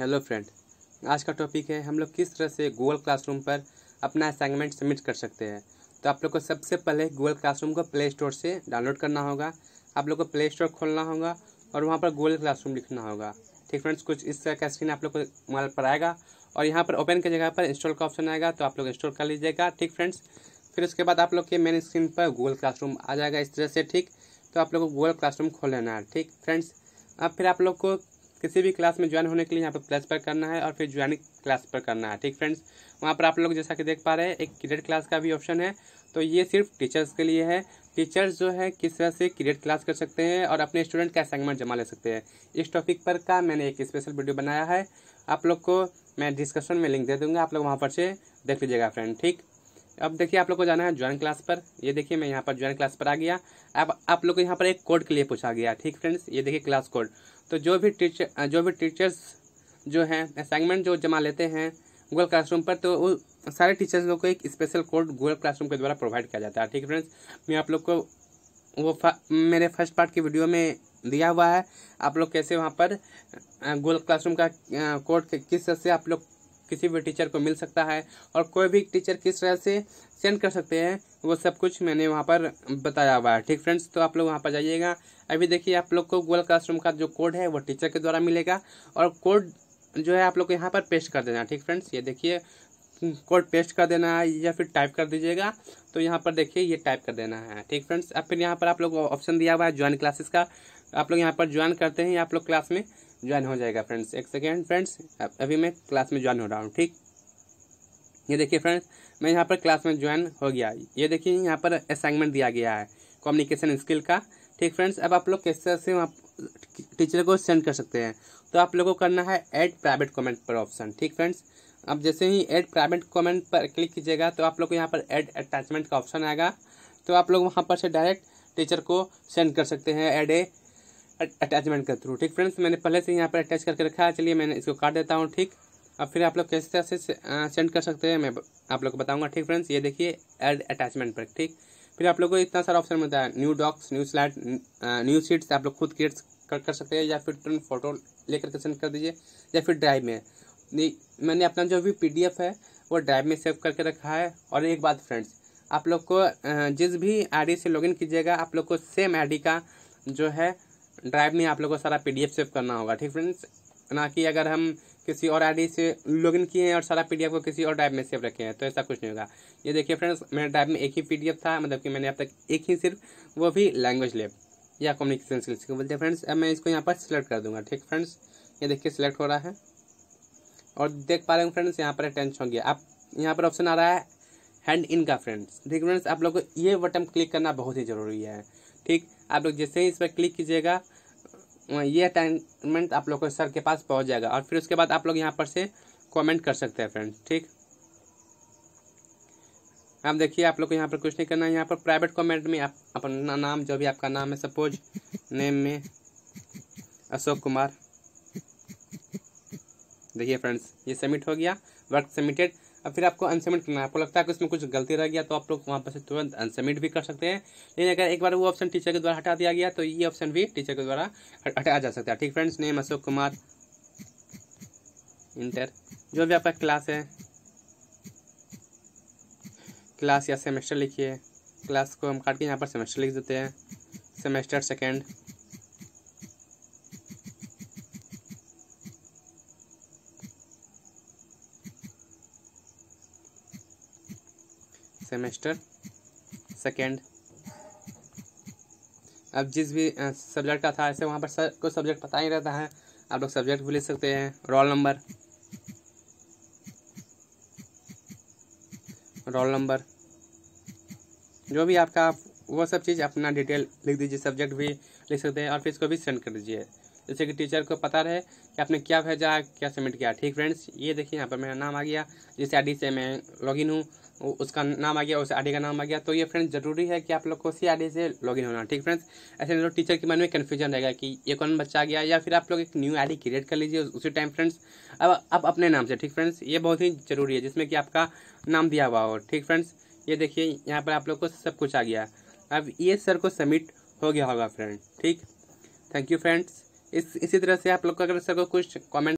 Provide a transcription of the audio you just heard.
hello friend आज का topic है हम लोग किस तरह से गूगल क्लासरूम पर अपना असाइनमेंट सबमिट कर सकते हैं तो आप लोग को सबसे पहले गूगल क्लासरूम को प्ले स्टोर से डाउनलोड करना होगा आप लोग को प्ले स्टोर खोलना होगा और वहाँ पर गूगल क्लासरूम लिखना होगा ठीक फ्रेंड्स कुछ इस तरह का स्क्रीन आप लोग को मोबाइल पर आएगा और यहाँ पर ओपन की जगह पर इंस्टॉल का ऑप्शन आएगा तो आप लोग इंस्टॉल कर लीजिएगा ठीक फ्रेंड्स फिर उसके बाद आप लोग के मेन स्क्रीन पर गूगल क्लासरूम आ जाएगा इस तरह से ठीक तो आप लोग को गूगल क्लासरूम खोल लेना है ठीक फ्रेंड्स अब फिर आप लोग को किसी भी क्लास में ज्वाइन होने के लिए यहाँ पर प्लस पर करना है और फिर ज्वाइनिंग क्लास पर करना है ठीक फ्रेंड्स वहाँ पर आप लोग जैसा कि देख पा रहे हैं एक क्रिएट क्लास का भी ऑप्शन है तो ये सिर्फ टीचर्स के लिए है टीचर्स जो है किस तरह से क्रिएट क्लास कर सकते हैं और अपने स्टूडेंट का असाइनमेंट जमा ले सकते हैं इस टॉपिक पर का मैंने एक स्पेशल वीडियो बनाया है आप लोग को मैं डिस्कशन में लिंक दे दूंगा आप लोग वहाँ पर से देख लीजिएगा फ्रेंड ठीक अब देखिए आप लोग को जाना है ज्वाइन क्लास पर ये देखिए मैं यहाँ पर ज्वाइन क्लास पर आ गया अब आप लोग को यहाँ पर एक कोड के लिए पूछा गया ठीक फ्रेंड्स ये देखिए क्लास कोड तो जो भी टीचर जो भी टीचर्स जो हैं असाइनमेंट जो जमा लेते हैं गूगल क्लासरूम पर तो वो सारे टीचर्स लोग को एक स्पेशल कोड गूगल क्लासरूम के द्वारा प्रोवाइड किया जाता है ठीक फ्रेंड्स मैं आप लोग को वो मेरे फर्स्ट पार्ट की वीडियो में दिया हुआ है आप लोग कैसे वहाँ पर गूगल क्लासरूम का कोड किस तरह से आप लोग किसी भी टीचर को मिल सकता है और कोई भी टीचर किस तरह से सेंड कर सकते हैं वो सब कुछ मैंने वहाँ पर बताया हुआ है ठीक फ्रेंड्स तो आप लोग वहाँ पर जाइएगा अभी देखिए आप लोग को गूगल क्लासरूम का जो कोड है वो टीचर के द्वारा मिलेगा और कोड जो है आप लोग यहाँ पर पेस्ट कर देना ठीक फ्रेंड्स ये देखिए कोड पेस्ट कर देना है या फिर टाइप कर दीजिएगा तो यहाँ पर देखिए ये टाइप कर देना है ठीक फ्रेंड्स अब फिर यहाँ पर आप लोग ऑप्शन दिया हुआ है ज्वाइन क्लासेस का आप लोग यहाँ पर ज्वाइन करते हैं आप लोग क्लास में ज्वाइन हो जाएगा फ्रेंड्स एक सेकेंड फ्रेंड्स अभी मैं क्लास में ज्वाइन हो रहा हूँ ठीक ये देखिए फ्रेंड्स मैं यहाँ पर क्लास में ज्वाइन हो गया ये देखिए यहाँ पर असाइनमेंट दिया गया है कम्युनिकेशन स्किल का ठीक फ्रेंड्स अब आप लोग कैसे से वहाँ टीचर को सेंड कर सकते हैं तो आप लोगों को करना है ऐड प्राइवेट कमेंट पर ऑप्शन ठीक फ्रेंड्स अब जैसे ही ऐड प्राइवेट कमेंट पर क्लिक कीजिएगा तो आप लोग को यहाँ पर ऐड अटैचमेंट का ऑप्शन आएगा तो आप लोग वहाँ पर से डायरेक्ट टीचर को सेंड कर सकते हैं एड ए अटैचमेंट के थ्रू ठीक फ्रेंड्स मैंने पहले से यहाँ पर अटैच करके रखा है चलिए मैंने इसको काट देता हूँ ठीक अब फिर आप लोग कैसे कैसे सेंड कर सकते हैं मैं आप लोग को बताऊंगा ठीक फ्रेंड्स ये देखिए एड अटैचमेंट पर ठीक फिर आप लोग को इतना सारा ऑप्शन मिलता है new docs new slide new sheets आप लोग खुद क्रिएट कर, कर सकते हैं या फिर तुरंत फोटो लेकर के सेंड कर दीजिए या फिर ड्राइव में मैंने अपना जो भी पी है वो ड्राइव में सेव करके रखा है और एक बात फ्रेंड्स आप लोग को जिस भी आई से लॉगिन कीजिएगा आप लोग को सेम आई का जो है ड्राइव में आप लोगों को सारा पीडीएफ सेव करना होगा ठीक फ्रेंड्स ना कि अगर हम किसी और आईडी से लॉगिन किए हैं और सारा पीडीएफ को किसी और ड्राइव में सेव रखे हैं तो ऐसा कुछ नहीं होगा ये देखिए फ्रेंड्स मेरे ड्राइव में एक ही पीडीएफ था मतलब कि मैंने अब तक एक ही सिर्फ वो भी लैंग्वेज लेब या कम्युनिकेशन स्किल्स को बोलते हैं फ्रेंड्स अब मैं इसको यहाँ पर सिलेक्ट कर दूंगा ठीक फ्रेंड्स ये देखिए सिलेक्ट हो रहा है और देख पा रहे हैं फ्रेंड्स यहाँ पर टेंशन हो गया आप यहाँ पर ऑप्शन आ रहा है एंड इनका फ्रेंड्स देखिए फ्रेंड्स आप लोग को ये बटन क्लिक करना बहुत ही ज़रूरी है ठीक आप लोग जैसे ही इस पर क्लिक कीजिएगा ये अटेनमेंट आप लोग को सर के पास पहुंच जाएगा और फिर उसके बाद आप लोग यहाँ पर से कमेंट कर सकते हैं फ्रेंड्स ठीक आप देखिए आप लोग को यहाँ पर कुछ नहीं करना है यहाँ पर प्राइवेट कमेंट में आप अपना नाम जो भी आपका नाम है सपोज नेम में अशोक कुमार देखिए फ्रेंड्स ये सबमिट हो गया वर्क सबमिटेड अब फिर आपको अनसबमिट करना है आपको लगता है कि उसमें कुछ गलती रह गया तो आप लोग वहाँ पर से तुरंत अनसबमिट भी कर सकते हैं लेकिन अगर एक बार वो ऑप्शन टीचर के द्वारा हटा दिया गया तो ये ऑप्शन भी टीचर के द्वारा हटाया जा सकता है ठीक friends name Ashok Kumar enter जो भी आपका क्लास है क्लास या सेमेस्टर लिखिए क्लास को हम काट के यहाँ पर सेमेस्टर लिख देते हैं सेमेस्टर सेकेंड सेमेस्टर सेकेंड अब जिस भी सब्जेक्ट का था ऐसे वहाँ पर सर कोई सब्जेक्ट पता ही रहता है आप लोग सब्जेक्ट भी लिख सकते हैं रोल नंबर रोल नंबर जो भी आपका आप वो सब चीज़ अपना डिटेल लिख दीजिए सब्जेक्ट भी लिख सकते हैं और फिर इसको भी सेंड कर दीजिए जैसे कि टीचर को पता रहे कि आपने क्या भेजा क्या सबमिट किया ठीक फ्रेंड्स ये देखिए यहाँ पर मेरा नाम आ गया जिस आई से मैं लॉगिन हूँ उसका नाम आ गया उस आई का नाम आ गया तो ये फ्रेंड्स जरूरी है कि आप लोग को उसी आई से लॉगिन होना ठीक फ्रेंड्स ऐसे नहीं तो टीचर के मन में कन्फ्यूजन रहेगा कि ये कौन बच्चा आ गया या फिर आप लोग एक न्यू आई क्रिएट कर लीजिए उसी टाइम फ्रेंड्स अब आप अपने नाम से ठीक फ्रेंड्स ये बहुत ही जरूरी है जिसमें कि आपका नाम दिया हुआ हो ठीक फ्रेंड्स ये देखिए यहाँ पर आप लोग को सब कुछ आ गया अब ये सर को सबमिट हो गया होगा फ्रेंड ठीक थैंक यू फ्रेंड्स इस इसी तरह से आप लोग का अगर सर कुछ कमेंट